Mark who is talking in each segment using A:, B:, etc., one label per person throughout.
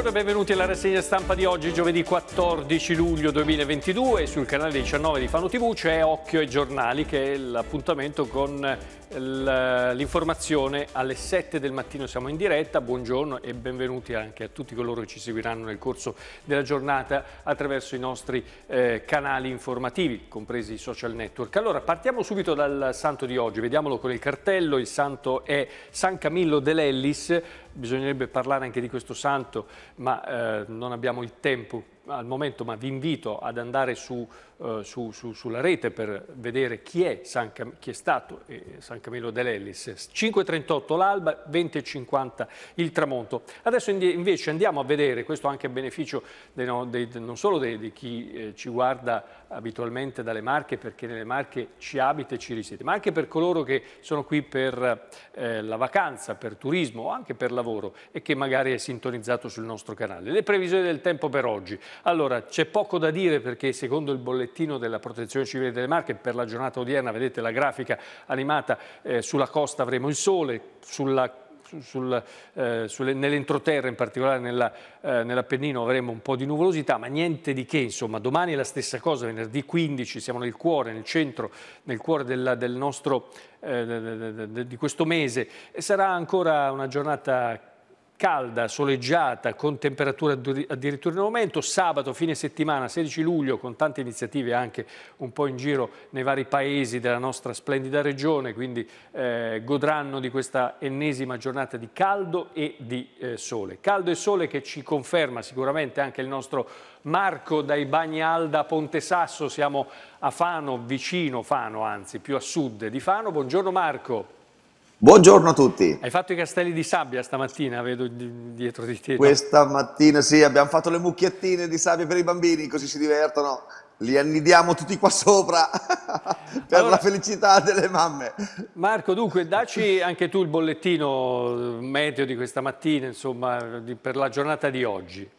A: Buongiorno e benvenuti alla rassegna stampa di oggi, giovedì 14 luglio 2022. Sul canale 19 di Fano TV c'è Occhio e Giornali, che è l'appuntamento con l'informazione alle 7 del mattino siamo in diretta, buongiorno e benvenuti anche a tutti coloro che ci seguiranno nel corso della giornata attraverso i nostri eh, canali informativi, compresi i social network. Allora partiamo subito dal santo di oggi, vediamolo con il cartello, il santo è San Camillo dell'Ellis, bisognerebbe parlare anche di questo santo ma eh, non abbiamo il tempo al momento, ma vi invito ad andare su, uh, su, su, sulla rete per vedere chi è, San Cam chi è stato eh, San Camillo dell'Ellis. 5.38 l'alba, 20.50 il tramonto. Adesso invece andiamo a vedere, questo anche a beneficio dei, dei, non solo di chi eh, ci guarda abitualmente dalle Marche perché nelle Marche ci abita e ci risiede, ma anche per coloro che sono qui per eh, la vacanza, per turismo o anche per lavoro e che magari è sintonizzato sul nostro canale. Le previsioni del tempo per oggi. Allora, c'è poco da dire perché secondo il bollettino della Protezione Civile delle Marche per la giornata odierna, vedete la grafica animata, eh, sulla costa avremo il sole, sulla sul, eh, sulle, nell'entroterra, in particolare nell'Appennino, eh, nell avremo un po' di nuvolosità, ma niente di che, insomma, domani è la stessa cosa, venerdì 15, siamo nel cuore, nel centro, nel cuore della, del nostro, eh, di questo mese, e sarà ancora una giornata calda, soleggiata, con temperature addirittura in aumento. Sabato, fine settimana, 16 luglio, con tante iniziative anche un po' in giro nei vari paesi della nostra splendida regione, quindi eh, godranno di questa ennesima giornata di caldo e di eh, sole. Caldo e sole che ci conferma sicuramente anche il nostro Marco dai Bagni Alda a Ponte Sasso, siamo a Fano, vicino Fano anzi, più a sud di Fano. Buongiorno Marco.
B: Buongiorno a tutti.
A: Hai fatto i castelli di sabbia stamattina, vedo dietro di te. No? Questa
B: mattina sì, abbiamo fatto le mucchiettine di sabbia per i bambini, così si divertono. Li annidiamo tutti qua sopra per allora, la felicità delle mamme.
A: Marco, dunque, dacci anche tu il bollettino eh, medio di questa mattina, insomma, di, per la giornata di oggi.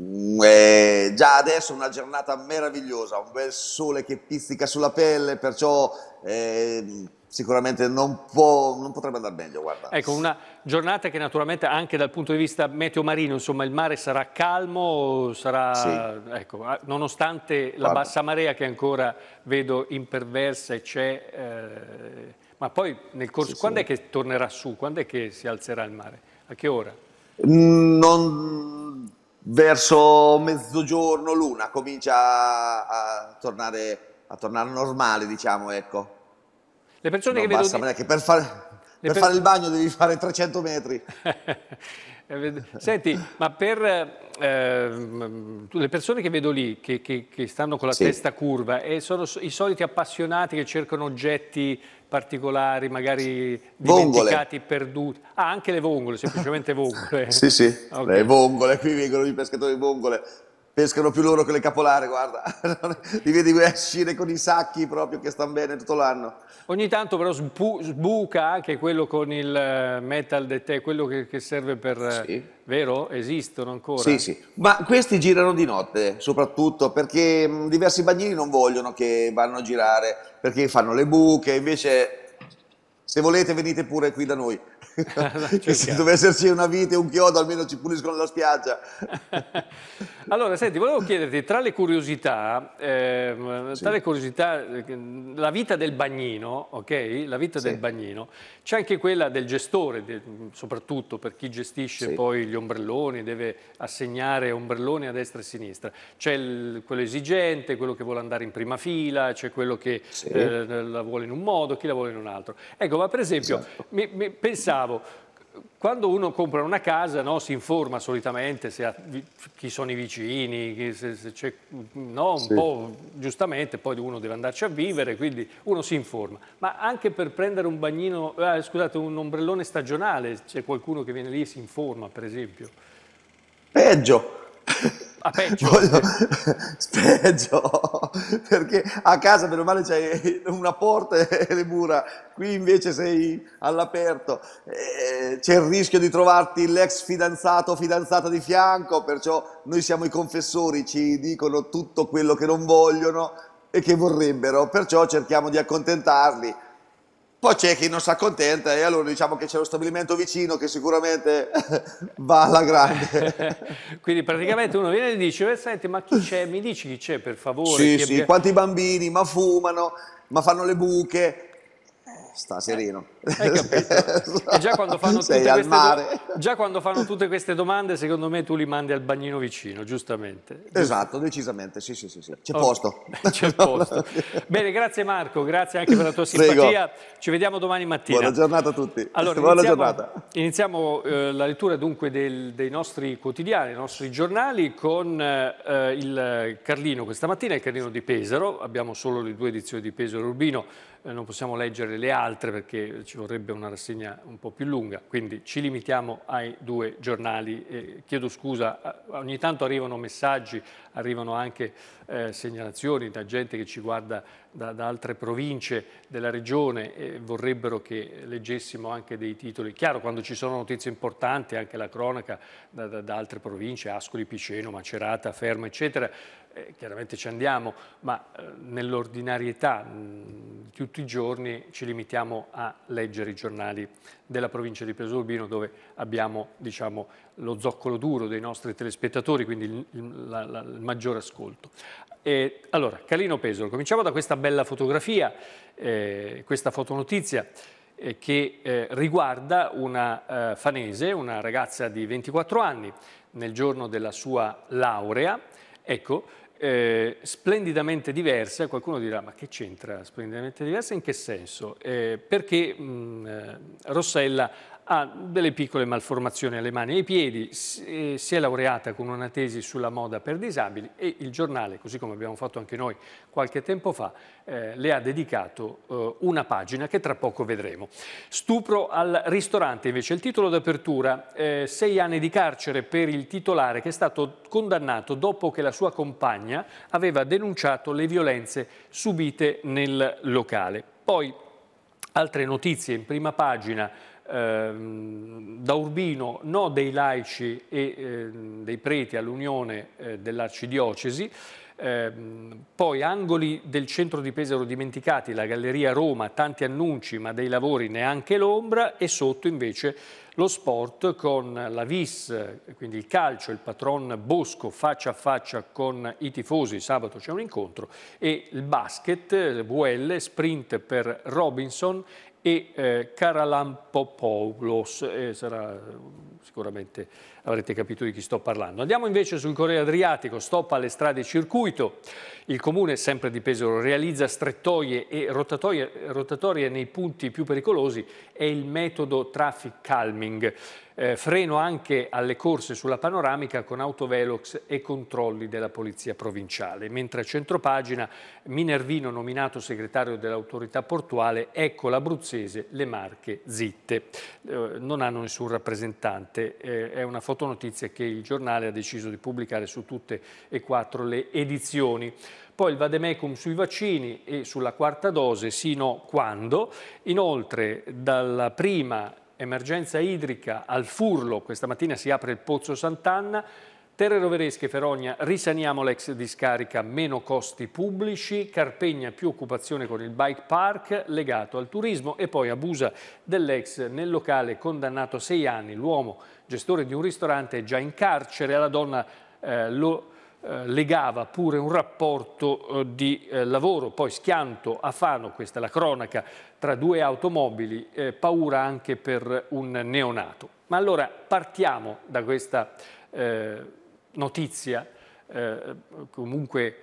B: Mm, eh, già adesso è una giornata meravigliosa, un bel sole che pizzica sulla pelle, perciò eh, sicuramente non, può, non, potrebbe andare meglio. Guarda.
A: Ecco, una giornata che naturalmente anche dal punto di vista meteo marino, insomma, il mare sarà calmo, sarà, sì. ecco, nonostante la guarda. bassa marea che ancora vedo imperversa e c'è, eh, ma poi nel corso, sì, quando sì. è che tornerà su? Quando è che si alzerà il mare? A che ora?
B: Non... Verso mezzogiorno, l'una comincia a, a, tornare, a tornare normale, diciamo, ecco. Le persone non che basta, vedo... Di... Che per, fare, per per... fare il bagno devi fare 300 metri. Eh, Senti, ma
A: per eh, le persone che vedo lì, che, che, che stanno con la sì. testa curva, e sono i soliti appassionati che cercano oggetti particolari, magari
B: dimenticati,
A: perduti. Ah, anche le vongole, semplicemente vongole. sì, sì, okay. le vongole,
B: qui vengono i pescatori vongole pescano più loro che le capolare, guarda, li vedi uscire con i sacchi proprio che stanno bene tutto l'anno.
A: Ogni tanto però sbuca anche quello con il eh, metal detector, quello che, che, serve per... Eh, sì. Vero? Esistono ancora? Sì, sì,
B: ma questi girano di notte soprattutto perché mm, diversi bagnini non vogliono che vanno a girare perché fanno le buche, invece se volete venite pure qui da noi. Eh, che se dovesse esserci una vite e un chiodo almeno ci puliscono la spiaggia.
A: allora, senti, volevo chiederti, tra le curiosità, eh, sì. tra le curiosità, la vita del bagnino, ok? La vita sì. del bagnino, c'è anche quella del gestore, soprattutto per chi gestisce sì. poi gli ombrelloni, deve assegnare ombrelloni a destra e a sinistra. C'è quello esigente, quello che vuole andare in prima fila, c'è quello che eh, la vuole in un modo, chi la vuole in un altro. Ecco, ma per esempio, esatto. mi, mi, pensavo pensavo, quando uno compra una casa no, si informa solitamente ha, chi sono i vicini, se, se no, sì. giustamente, poi uno deve andarci a vivere, quindi uno si informa. Ma anche per prendere un bagnino, eh, scusate, un ombrellone stagionale, c'è qualcuno che viene lì e si informa, per esempio?
B: Peggio! a peggio. Voglio... peggio. perché a casa meno male c'è una porta e le mura, qui invece sei all'aperto, eh, c'è il rischio di trovarti l'ex fidanzato o fidanzata di fianco, perciò noi siamo i confessori, ci dicono tutto quello che non vogliono e che vorrebbero, perciò cerchiamo di accontentarli poi c'è chi non si accontenta e allora diciamo che c'è lo stabilimento vicino che sicuramente va alla grande.
A: Quindi praticamente uno viene e dice, eh, senti ma chi c'è? Mi dici chi c'è per favore? Sì, sì, abbia...
B: quanti bambini, ma fumano, ma fanno le buche. Eh, sta sereno capito? Esatto. E già quando, do...
A: già quando, fanno tutte queste domande, secondo me tu li mandi al bagnino vicino, giustamente. Esatto, decisamente, sì, sì, sì. sì. C'è, okay. posto. C'è posto. Bene, grazie Marco, grazie anche per la tua simpatia. Prego. Ci vediamo domani mattina. Buona
B: giornata a tutti. Allora, Buona iniziamo, giornata.
A: Iniziamo eh, la lettura dunque del, dei nostri quotidiani, dei nostri giornali, con eh, il Carlino questa mattina, il Carlino di Pesaro. Abbiamo solo le due edizioni di Pesaro Urbino, eh, non possiamo leggere le altre perché ci vorrebbe una rassegna un po' più lunga, quindi ci limitiamo ai due giornali. Eh, chiedo scusa, ogni tanto arrivano messaggi, arrivano anche eh, segnalazioni da gente che ci guarda da, da altre province della regione e vorrebbero che leggessimo anche dei titoli. Chiaro, quando ci sono notizie importanti, anche la cronaca da, da, da altre province, Ascoli, Piceno, Macerata, Fermo, eccetera, eh, chiaramente ci andiamo, ma eh, nell'ordinarietà mm, di tutti i giorni ci limitiamo a leggere i giornali della provincia di Peso Urbino dove abbiamo diciamo, lo zoccolo duro dei nostri telespettatori, quindi il, la, la, il maggior ascolto. E, allora, Calino Pesolo, cominciamo da questa bella fotografia, eh, questa fotonotizia eh, che eh, riguarda una eh, fanese, una ragazza di 24 anni, nel giorno della sua laurea, ecco, eh, splendidamente diversa, qualcuno dirà ma che c'entra splendidamente diversa, in che senso? Eh, perché mh, eh, Rossella ha delle piccole malformazioni alle mani e ai piedi, si è laureata con una tesi sulla moda per disabili e il giornale, così come abbiamo fatto anche noi qualche tempo fa, eh, le ha dedicato eh, una pagina che tra poco vedremo. Stupro al ristorante invece, il titolo d'apertura, eh, sei anni di carcere per il titolare che è stato condannato dopo che la sua compagna aveva denunciato le violenze subite nel locale. Poi altre notizie in prima pagina Ehm, da Urbino no dei laici e eh, dei preti all'unione eh, dell'arcidiocesi, eh, poi angoli del centro di Pesaro dimenticati, la Galleria Roma, tanti annunci ma dei lavori neanche l'ombra e sotto invece lo sport con la VIS, quindi il calcio, il patron Bosco faccia a faccia con i tifosi, sabato c'è un incontro, e il basket, eh, VL, sprint per Robinson e eh, Karalampopoulos, eh, sarà, eh, sicuramente avrete capito di chi sto parlando. Andiamo invece sul Corriere Adriatico, stop alle strade circuito. Il comune, sempre di Pesaro, realizza strettoie e rotatorie, rotatorie nei punti più pericolosi, è il metodo traffic calming. Eh, freno anche alle corse sulla panoramica con autovelox e controlli della polizia provinciale. Mentre a centropagina Minervino, nominato segretario dell'autorità portuale, ecco l'abruzzese, le marche zitte. Eh, non hanno nessun rappresentante. Eh, è una fotonotizia che il giornale ha deciso di pubblicare su tutte e quattro le edizioni poi il vademecum sui vaccini e sulla quarta dose sino quando. Inoltre dalla prima emergenza idrica al Furlo, questa mattina si apre il Pozzo Sant'Anna, Terre Roveresche, Ferogna, risaniamo l'ex discarica, meno costi pubblici, Carpegna più occupazione con il bike park legato al turismo e poi abusa dell'ex nel locale condannato a sei anni. L'uomo, gestore di un ristorante, è già in carcere, la donna eh, lo eh, legava pure un rapporto eh, di eh, lavoro, poi schianto a Fano, questa è la cronaca, tra due automobili, paura anche per un neonato. Ma allora partiamo da questa notizia comunque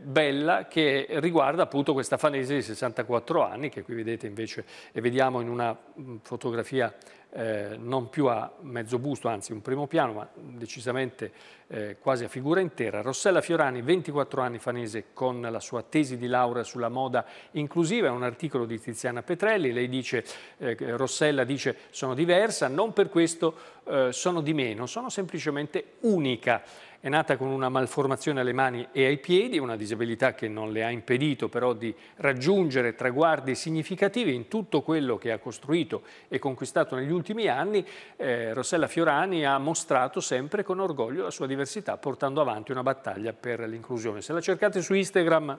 A: bella che riguarda appunto questa fanese di 64 anni che qui vedete invece e vediamo in una mm, fotografia eh, non più a mezzo busto, anzi un primo piano, ma decisamente eh, quasi a figura intera. Rossella Fiorani, 24 anni fanese, con la sua tesi di laurea sulla moda inclusiva, è un articolo di Tiziana Petrelli, lei dice, eh, Rossella dice sono diversa, non per questo eh, sono di meno, sono semplicemente unica è nata con una malformazione alle mani e ai piedi, una disabilità che non le ha impedito però di raggiungere traguardi significativi in tutto quello che ha costruito e conquistato negli ultimi anni. Eh, Rossella Fiorani ha mostrato sempre con orgoglio la sua diversità, portando avanti una battaglia per l'inclusione. Se la cercate su Instagram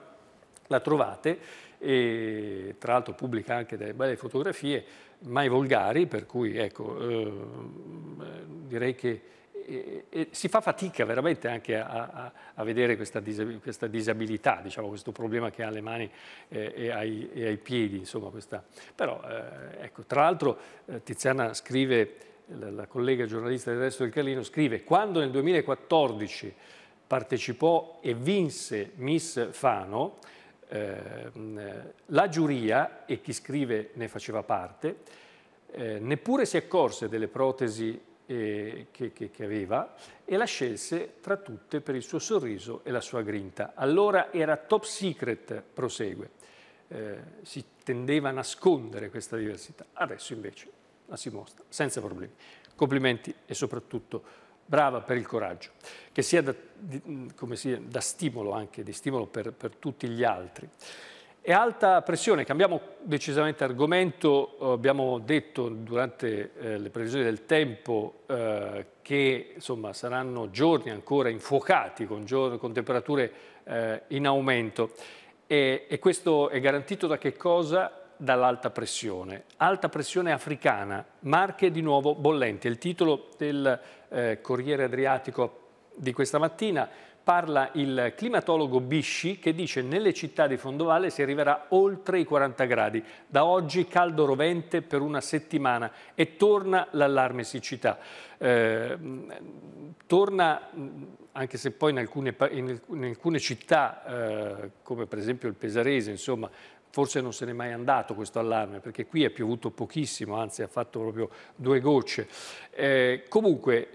A: la trovate e tra l'altro pubblica anche delle belle fotografie mai volgari, per cui ecco, eh, direi che e, si fa fatica veramente anche a, a, a vedere questa, questa disabilità, diciamo, questo problema che ha le mani eh, e, ai, e, ai, piedi. Insomma, Però, eh, ecco, tra l'altro eh, Tiziana scrive, la, la, collega giornalista del resto del Calino, scrive quando nel 2014 partecipò e vinse Miss Fano, ehm, la giuria, e chi scrive ne faceva parte, eh, neppure si accorse delle protesi eh, che, che, che aveva e la scelse tra tutte per il suo sorriso e la sua grinta. Allora era top secret, prosegue. Eh, si tendeva a nascondere questa diversità. Adesso invece la si mostra senza problemi. Complimenti e soprattutto brava per il coraggio, che sia da, di, sia da stimolo anche, di stimolo per, per tutti gli altri. È alta pressione, cambiamo decisamente argomento, eh, abbiamo detto durante eh, le previsioni del tempo eh, che insomma, saranno giorni ancora infuocati con, con temperature in aumento e, e questo è garantito da che cosa? dall'alta pressione. Alta pressione africana, marche di nuovo bollenti. il titolo del eh, Corriere Adriatico di questa mattina parla il climatologo Bisci che dice nelle città di Fondovalle si arriverà oltre i 40 gradi. Da oggi caldo rovente per una settimana e torna l'allarme siccità. Eh, torna, anche se poi in alcune, in alcune città, eh, come per esempio il Pesarese, insomma, Forse non se n'è mai andato questo allarme, perché qui è piovuto pochissimo, anzi ha fatto proprio due gocce. Eh, comunque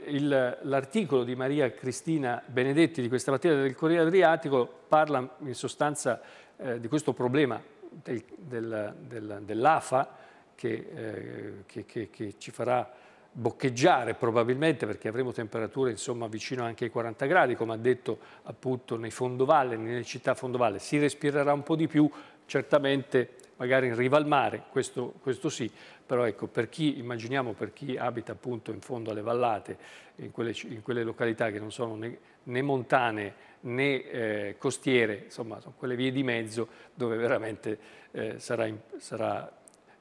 A: l'articolo di Maria Cristina Benedetti di questa mattina del Corriere Adriatico parla in sostanza eh, di questo problema del, del, del, dell'AFA che, eh, che, che, che ci farà boccheggiare probabilmente perché avremo temperature insomma vicino anche ai 40 gradi come ha detto appunto nei fondovalle, nelle città fondovalle si respirerà un po' di più certamente magari in riva al mare, questo, questo sì, però ecco, per chi, immaginiamo per chi abita appunto in fondo alle vallate, in quelle, in quelle località che non sono né, né montane né eh, costiere, insomma sono quelle vie di mezzo dove veramente eh, sarà, sarà,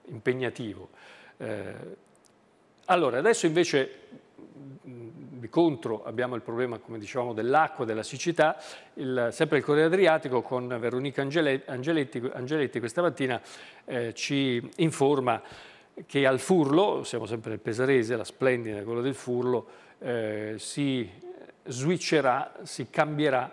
A: impegnativo. Eh, allora, adesso invece di contro abbiamo il problema, come dicevamo, dell'acqua, della siccità, il, sempre il Corriere Adriatico con Veronica Angeletti, Angeletti, questa mattina eh, ci informa che al Furlo, siamo sempre nel Pesarese, la splendida quella del Furlo, eh, si switcherà, si cambierà,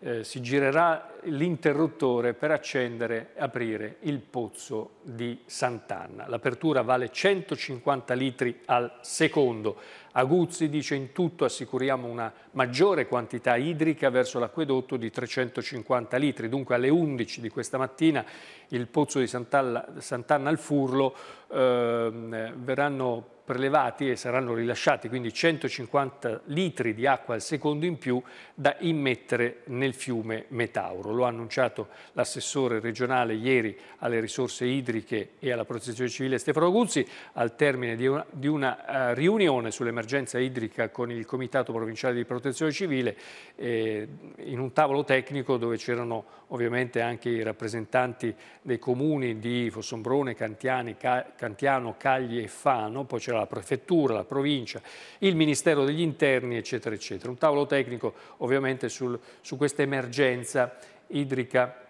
A: eh, si girerà l'interruttore per accendere e aprire il pozzo di Sant'Anna. L'apertura vale 150 litri al secondo. Aguzzi dice in tutto assicuriamo una maggiore quantità idrica verso l'acquedotto di 350 litri. Dunque alle 11 di questa mattina il pozzo di Sant'Anna al Furlo eh, verranno prelevati e saranno rilasciati quindi 150 litri di acqua al secondo in più da immettere nel fiume Metauro lavoro. Lo ha annunciato l'assessore regionale ieri alle risorse idriche e alla protezione civile Stefano Guzzi al termine di una, di una uh, riunione sull'emergenza idrica con il Comitato Provinciale di Protezione Civile eh, in un tavolo tecnico dove c'erano ovviamente anche i rappresentanti dei comuni di Fossombrone, Cantiani, Ca Cantiano, Cagli e Fano, poi c'era la prefettura, la provincia, il Ministero degli Interni, eccetera, eccetera. Un tavolo tecnico ovviamente sul, su questa emergenza idrica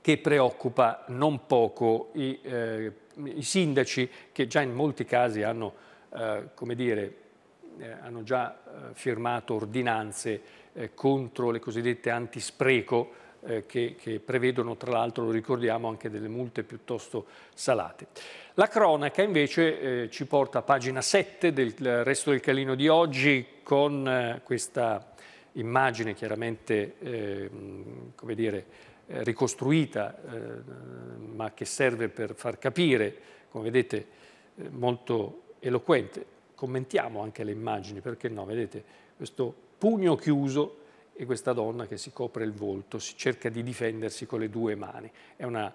A: che preoccupa non poco i, eh, i sindaci che già in molti casi hanno, eh, dire, eh, hanno già eh, firmato ordinanze eh, contro le cosiddette antispreco eh, che, che prevedono tra l'altro, lo ricordiamo, anche delle multe piuttosto salate. La cronaca invece ci porta a pagina 7 del resto del calino di oggi con questa immagine chiaramente eh, come dire, eh, ricostruita, eh, ma che serve per far capire, come vedete, eh, molto eloquente. Commentiamo anche le immagini, perché no? Vedete questo pugno chiuso e questa donna che si copre il volto, si cerca di difendersi con le due mani. È una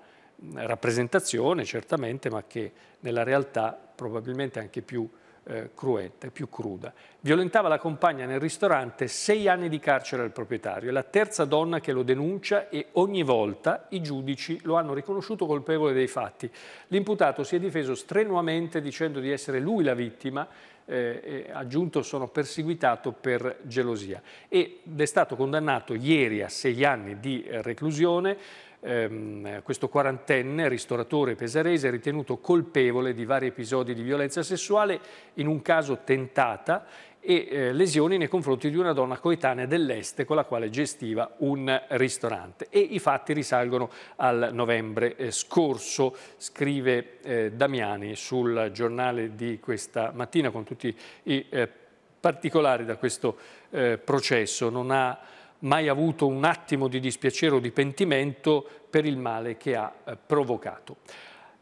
A: rappresentazione certamente, ma che nella realtà probabilmente anche più eh, cruenta, più cruda. Violentava la compagna nel ristorante, sei anni di carcere al proprietario. È la terza donna che lo denuncia e ogni volta i giudici lo hanno riconosciuto colpevole dei fatti. L'imputato si è difeso strenuamente dicendo di essere lui la vittima eh, aggiunto sono perseguitato per gelosia ed è stato condannato ieri a sei anni di eh, reclusione ehm, questo quarantenne, ristoratore pesarese, ritenuto colpevole di vari episodi di violenza sessuale, in un caso tentata, e eh, lesioni nei confronti di una donna coetanea dell'est con la quale gestiva un ristorante. E i fatti risalgono al novembre eh, scorso, scrive eh, Damiani sul giornale di questa mattina con tutti i eh, particolari da questo eh, processo. Non ha mai avuto un attimo di dispiacere o di pentimento per il male che ha eh, provocato.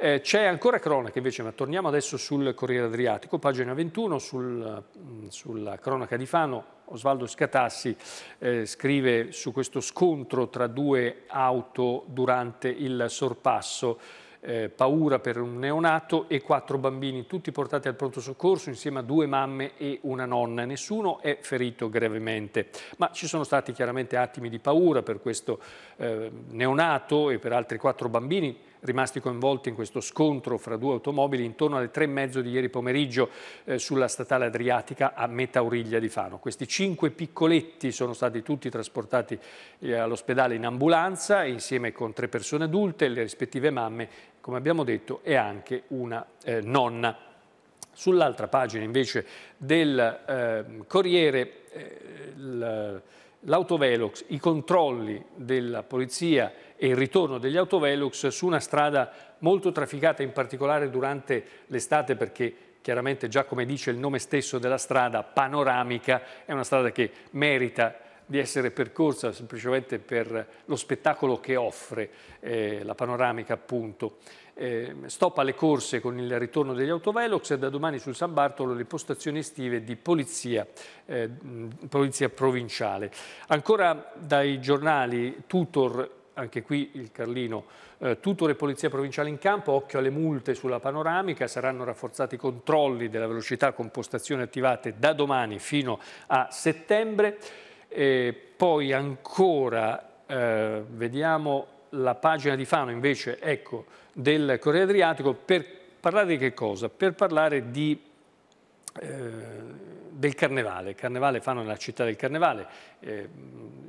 A: Eh, c'è ancora cronaca invece, ma torniamo adesso sul Corriere Adriatico, pagina 21, sul, mm, sulla cronaca di Fano. Osvaldo Scatassi eh, scrive su questo scontro tra due auto durante il sorpasso eh, paura per un neonato e quattro bambini, tutti portati al pronto soccorso insieme a due mamme e una nonna. Nessuno è ferito gravemente, ma ci sono stati chiaramente attimi di paura per questo eh, neonato e per altri quattro bambini rimasti coinvolti in questo scontro fra due automobili intorno alle tre e mezzo di ieri pomeriggio eh, sulla statale Adriatica a metà origlia di Fano. Questi cinque piccoletti sono stati tutti trasportati eh, all'ospedale in ambulanza insieme con tre persone adulte, le rispettive mamme come abbiamo detto, è anche una eh, nonna. Sull'altra pagina invece del ehm, eh, Corriere l'autovelox, i controlli della polizia e il ritorno degli autovelox su una strada molto trafficata, in particolare durante l'estate perché chiaramente già come dice il nome stesso della strada, panoramica, è una strada che merita di essere percorsa semplicemente per lo spettacolo che offre eh, la panoramica appunto. Eh, stop alle corse con il ritorno degli autovelox e da domani sul San Bartolo le postazioni estive di polizia, eh, polizia provinciale. Ancora dai giornali Tutor anche qui il Carlino, eh, tutore e polizia provinciale in campo, occhio alle multe sulla panoramica, saranno rafforzati i controlli della velocità con postazioni attivate da domani fino a settembre. E poi ancora eh, vediamo la pagina di Fano invece ecco, del Corriere Adriatico per parlare di che cosa? Per parlare di, eh, del carnevale. Carnevale Fano è la città del carnevale, eh,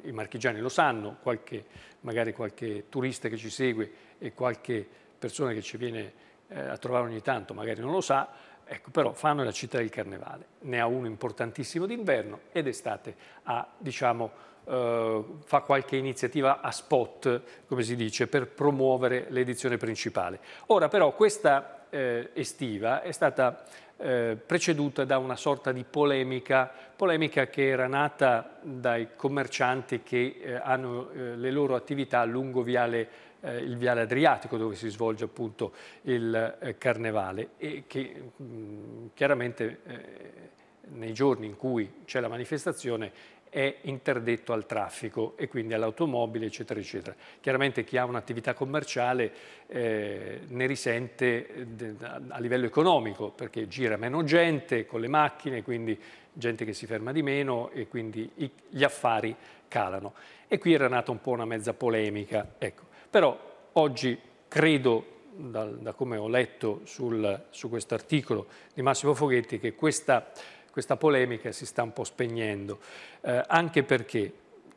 A: i marchigiani lo sanno, qualche, magari qualche turista che ci segue e qualche persona che ci viene eh, a trovare ogni tanto magari non lo sa, Ecco, però Fano è la città del carnevale, ne ha uno importantissimo d'inverno ed estate ha, diciamo, eh, fa qualche iniziativa a spot, come si dice, per promuovere l'edizione principale. Ora però questa eh, estiva è stata eh, preceduta da una sorta di polemica, polemica che era nata dai commercianti che eh, hanno eh, le loro attività lungo Viale eh, il Viale Adriatico dove si svolge appunto il eh, Carnevale e che mh, chiaramente eh, nei giorni in cui c'è la manifestazione è interdetto al traffico e quindi all'automobile eccetera eccetera. Chiaramente chi ha un'attività commerciale eh, ne risente eh, a livello economico perché gira meno gente con le macchine, quindi gente che si ferma di meno e quindi gli affari calano. E qui era nata un po' una mezza polemica. Ecco. Però oggi credo, da, da come ho letto sul, su questo articolo di Massimo Foghetti, che questa, questa, polemica si sta un po' spegnendo, eh, anche perché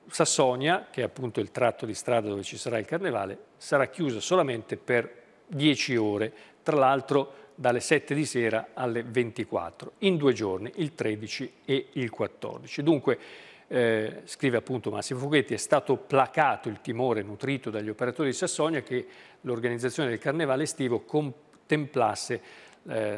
A: Sassonia, che è appunto il tratto di strada dove ci sarà il carnevale, sarà chiusa solamente per 10 ore, tra l'altro dalle 7 di sera alle 24, in due giorni, il 13 e il 14. Dunque eh, scrive appunto Massimo Fughetti, è stato placato il timore nutrito dagli operatori di Sassonia che l'organizzazione del carnevale estivo contemplasse eh,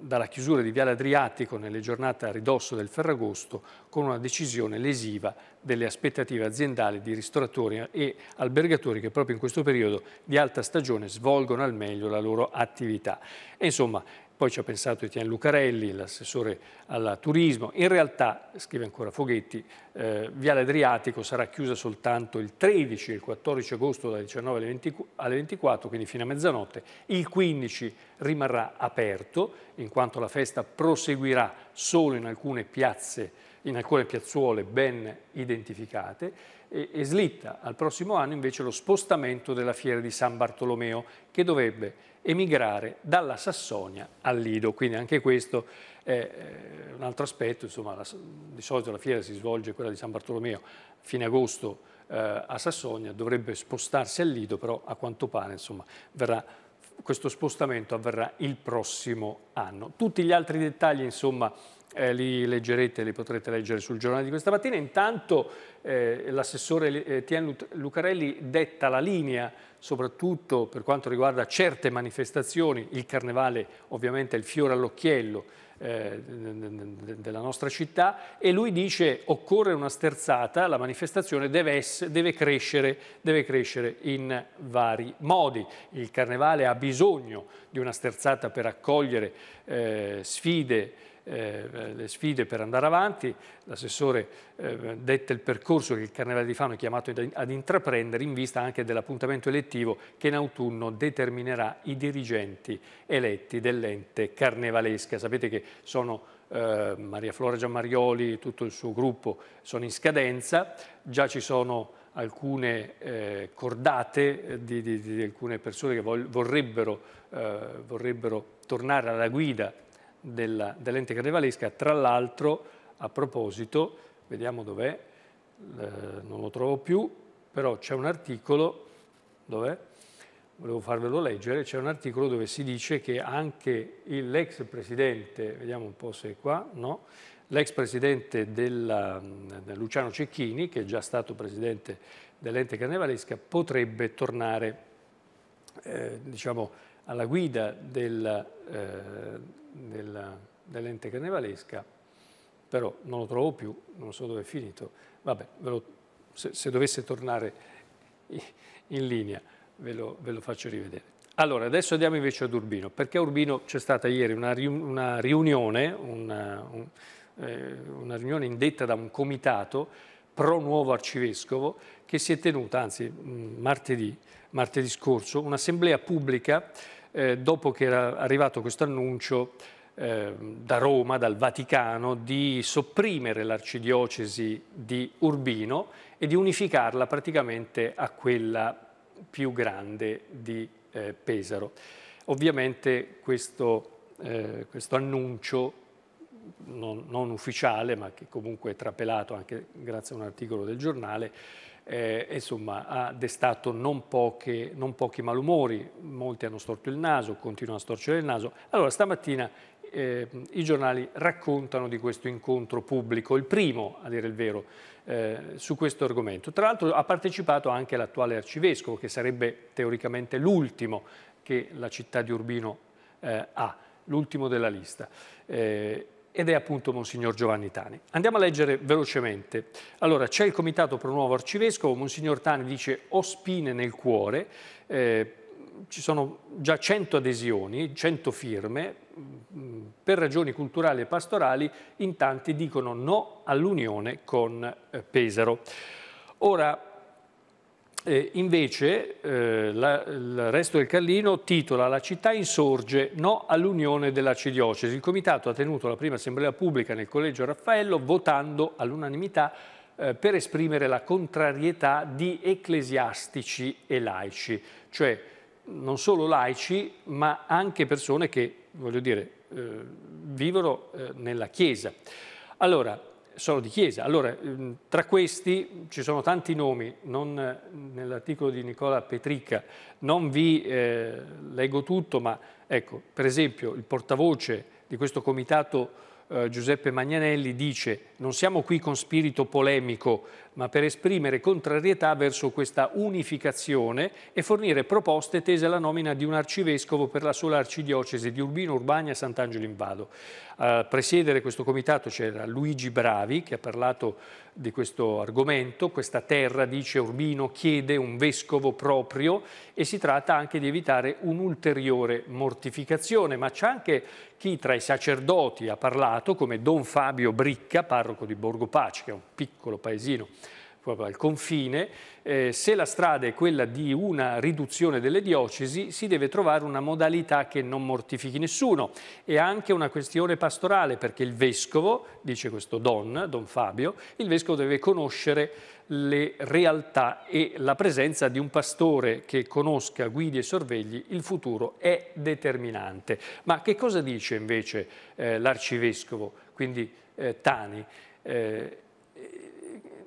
A: dalla chiusura di Viale Adriatico nelle giornate a ridosso del Ferragosto con una decisione lesiva delle aspettative aziendali di ristoratori e albergatori che proprio in questo periodo di alta stagione svolgono al meglio la loro attività. E insomma, poi ci ha pensato Etienne Lucarelli, l'assessore al turismo. In realtà, scrive ancora Foghetti, eh, Viale Adriatico sarà chiusa soltanto il 13 e il 14 agosto dalle 19 alle, 20, alle 24, quindi fino a mezzanotte. Il 15 rimarrà aperto, in quanto la festa proseguirà solo in alcune piazze, in alcune piazzuole ben identificate e, e slitta al prossimo anno invece lo spostamento della fiera di San Bartolomeo che dovrebbe emigrare dalla Sassonia al Lido. Quindi anche questo è eh, un altro aspetto, insomma, la, di solito la fiera si svolge quella di San Bartolomeo fine agosto eh, a Sassonia, dovrebbe spostarsi al Lido, però a quanto pare insomma, verrà, questo spostamento avverrà il prossimo anno. Tutti gli altri dettagli insomma, eh, li leggerete, li potrete leggere sul giornale di questa mattina. Intanto eh, l'assessore eh, Tien Lucarelli detta la linea, soprattutto per quanto riguarda certe manifestazioni, il carnevale ovviamente è il fiore all'occhiello eh, della nostra città, e lui dice occorre una sterzata, la manifestazione deve, essere, deve, crescere, deve crescere in vari modi. Il carnevale ha bisogno di una sterzata per accogliere eh, sfide, eh, le sfide per andare avanti, l'assessore eh, detta il percorso che il Carnevale di Fano è chiamato ad intraprendere in vista anche dell'appuntamento elettivo che in autunno determinerà i dirigenti eletti dell'ente carnevalesca. Sapete che sono eh, Maria Flora Giammarioli, e tutto il suo gruppo sono in scadenza, già ci sono alcune eh, cordate eh, di, di, di, alcune persone che vorrebbero, eh, vorrebbero tornare alla guida dell'ente carnevalesca, tra l'altro a proposito, vediamo dov'è, eh, non lo trovo più, però c'è un articolo, dov'è? Volevo farvelo leggere, c'è un articolo dove si dice che anche l'ex presidente, vediamo un po' se è qua, no? L'ex presidente della, mm, Luciano Cecchini, che è già stato presidente dell'ente carnevalesca, potrebbe tornare, eh, diciamo, alla guida del, eh, del, dell'ente carnevalesca, però non lo trovo più, non so dove è finito, vabbè, lo, se, se, dovesse tornare in linea ve lo, ve lo, faccio rivedere. Allora, adesso andiamo invece ad Urbino, perché a Urbino c'è stata ieri una, una riunione, una, un, eh, una riunione indetta da un comitato pro nuovo arcivescovo che si è tenuta, anzi martedì, martedì scorso, un'assemblea pubblica eh, dopo che era arrivato questo annuncio eh, da Roma, dal Vaticano, di sopprimere l'arcidiocesi di Urbino e di unificarla praticamente a quella più grande di eh, Pesaro. Ovviamente questo, eh, questo annuncio non, non, ufficiale, ma che comunque è trapelato anche grazie a un articolo del giornale, eh, insomma, ha destato non, poche, non, pochi malumori, molti hanno storto il naso, continuano a storcere il naso. Allora stamattina eh, i giornali raccontano di questo incontro pubblico, il primo a dire il vero, eh, su questo argomento. Tra l'altro ha partecipato anche l'attuale arcivescovo, che sarebbe teoricamente l'ultimo che la città di Urbino eh, ha, l'ultimo della lista. Eh, ed è appunto Monsignor Giovanni Tani. Andiamo a leggere velocemente. Allora, c'è il Comitato Pro Nuovo Arcivescovo, Monsignor Tani dice ho spine nel cuore, eh, ci sono già 100 adesioni, 100 firme, mm, per ragioni culturali e pastorali in tanti dicono no all'unione con eh, Pesaro. Ora, eh, invece eh, la, il resto del Callino titola La città insorge, no all'unione dell'arcidiocesi. Il comitato ha tenuto la prima assemblea pubblica nel collegio Raffaello votando all'unanimità eh, per esprimere la contrarietà di ecclesiastici e laici, cioè non solo laici ma anche persone che, voglio dire, eh, vivono eh, nella Chiesa. Allora, sono di Chiesa. Allora, ehm, tra questi ci sono tanti nomi, eh, nell'articolo di Nicola Petricca, non vi eh, leggo tutto, ma ecco, per esempio il portavoce di questo comitato eh, Giuseppe Magnanelli dice non siamo qui con spirito polemico ma per esprimere contrarietà verso questa unificazione e fornire proposte tese alla nomina di un arcivescovo per la sola arcidiocesi di Urbino, Urbania e Sant'Angelo in Vado. A presiedere questo comitato c'era Luigi Bravi che ha parlato di questo argomento, questa terra, dice Urbino, chiede un vescovo proprio e si tratta anche di evitare un'ulteriore mortificazione, ma c'è anche chi tra i sacerdoti ha parlato, come Don Fabio Bricca, parroco di Borgo Pace, che è un piccolo paesino proprio al confine, eh, se la strada è quella di una riduzione delle diocesi si deve trovare una modalità che non mortifichi nessuno. È anche una questione pastorale perché il vescovo, dice questo Don, Don Fabio, il vescovo deve conoscere le realtà e la presenza di un pastore che conosca, guidi e sorvegli il futuro è determinante. Ma che cosa dice invece eh, l'arcivescovo, quindi eh, Tani? Eh,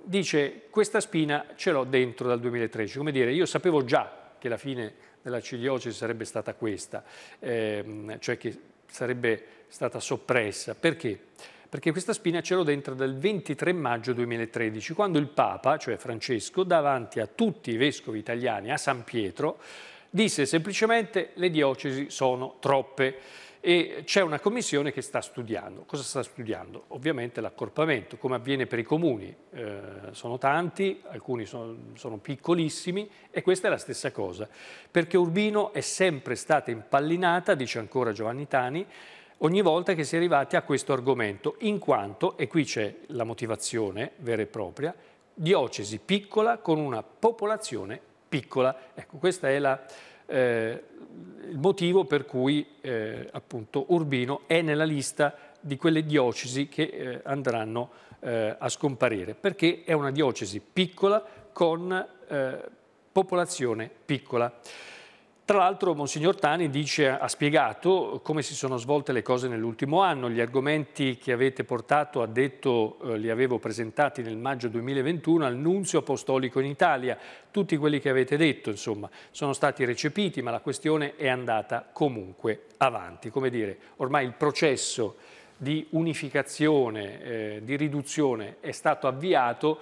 A: dice questa spina ce l'ho dentro dal 2013, come dire io sapevo già che la fine della ciliosi sarebbe stata questa, ehm, cioè che sarebbe stata soppressa, perché? Perché questa spina ce l'ho dentro dal 23 maggio 2013, quando il Papa, cioè Francesco, davanti a tutti i vescovi italiani a San Pietro, disse semplicemente le diocesi sono troppe e c'è una commissione che sta studiando. Cosa sta studiando? Ovviamente l'accorpamento, come avviene per i comuni, eh, sono tanti, alcuni sono, sono piccolissimi e questa è la stessa cosa, perché Urbino è sempre stata impallinata, dice ancora Giovanni Tani, ogni volta che si è arrivati a questo argomento, in quanto, e qui c'è la motivazione vera e propria, diocesi piccola con una popolazione piccola. Ecco, questa è la eh, il motivo per cui eh, appunto, Urbino è nella lista di quelle diocesi che eh, andranno eh, a scomparire, perché è una diocesi piccola con eh, popolazione piccola. Tra l'altro Monsignor Tani dice, ha spiegato come si sono svolte le cose nell'ultimo anno, gli argomenti che avete portato, ha detto, eh, li avevo presentati nel maggio 2021 al Nunzio Apostolico in Italia, tutti quelli che avete detto insomma sono stati recepiti ma la questione è andata comunque avanti, come dire ormai il processo di unificazione, eh, di riduzione è stato avviato,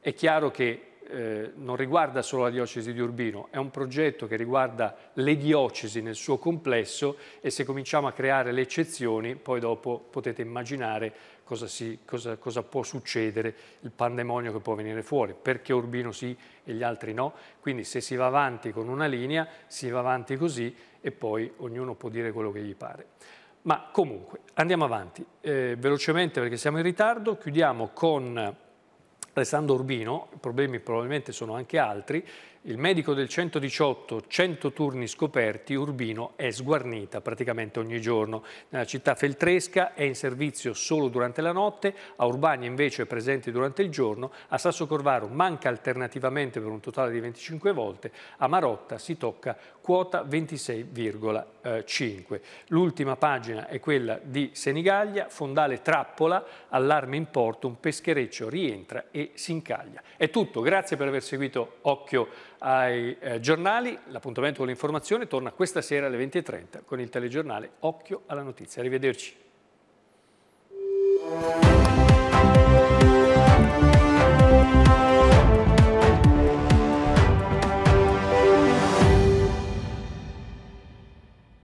A: è chiaro che eh, non riguarda solo la diocesi di Urbino, è un progetto che riguarda le diocesi nel suo complesso e se cominciamo a creare le eccezioni poi dopo potete immaginare cosa, si, cosa, cosa può succedere, il pandemonio che può venire fuori, perché Urbino sì e gli altri no, quindi se si va avanti con una linea si va avanti così e poi ognuno può dire quello che gli pare. Ma comunque andiamo avanti, eh, velocemente perché siamo in ritardo, chiudiamo con Alessandro Urbino, i problemi probabilmente sono anche altri, il medico del 118, 100 turni scoperti, Urbino è sguarnita praticamente ogni giorno. Nella città feltresca è in servizio solo durante la notte, a Urbania invece è presente durante il giorno, a Sasso Corvaro manca alternativamente per un totale di 25 volte, a Marotta si tocca quota 26,5. L'ultima pagina è quella di Senigallia, fondale trappola, allarme in porto, un peschereccio rientra e si incaglia. È tutto, grazie per aver seguito Occhio ai eh, giornali. L'appuntamento con l'informazione torna questa sera alle 20.30 con il telegiornale Occhio alla notizia. Arrivederci.